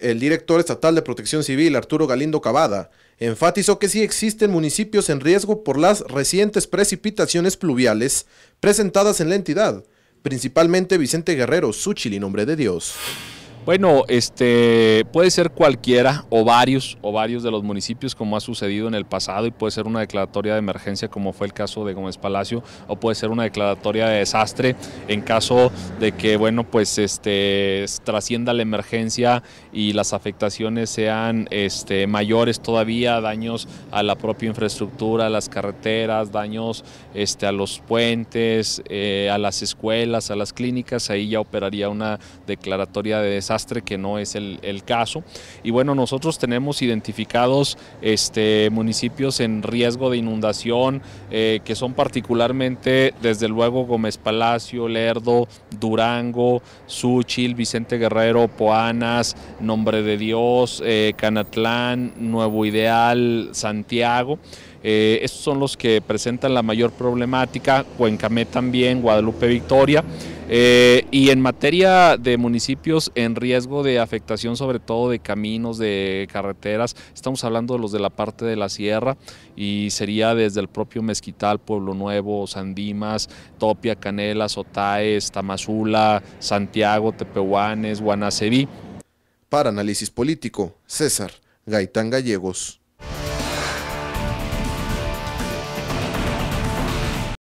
El director estatal de Protección Civil, Arturo Galindo Cavada, enfatizó que sí existen municipios en riesgo por las recientes precipitaciones pluviales presentadas en la entidad, principalmente Vicente Guerrero, Suchil y Nombre de Dios. Bueno, este puede ser cualquiera o varios o varios de los municipios como ha sucedido en el pasado y puede ser una declaratoria de emergencia como fue el caso de Gómez Palacio o puede ser una declaratoria de desastre en caso de que bueno, pues este trascienda la emergencia y las afectaciones sean este mayores todavía, daños a la propia infraestructura, a las carreteras, daños este a los puentes, eh, a las escuelas, a las clínicas, ahí ya operaría una declaratoria de desastre que no es el, caso. Y bueno, nosotros tenemos identificados este, municipios en riesgo de inundación eh, que son particularmente desde luego Gómez Palacio, Lerdo, Durango, Suchil, Vicente Guerrero, Poanas, Nombre de Dios, eh, Canatlán, Nuevo Ideal, Santiago. Eh, estos son los que presentan la mayor problemática, Cuencamé también, Guadalupe Victoria. Eh, y en materia de municipios en riesgo de afectación, sobre todo de caminos, de carreteras, estamos hablando de los de la parte de la sierra y sería desde el propio Mezquital, Pueblo Nuevo, Sandimas, Topia, Canela, Sotaes, Tamazula, Santiago, Tepehuanes, Guanaceví. Para Análisis Político, César Gaitán Gallegos.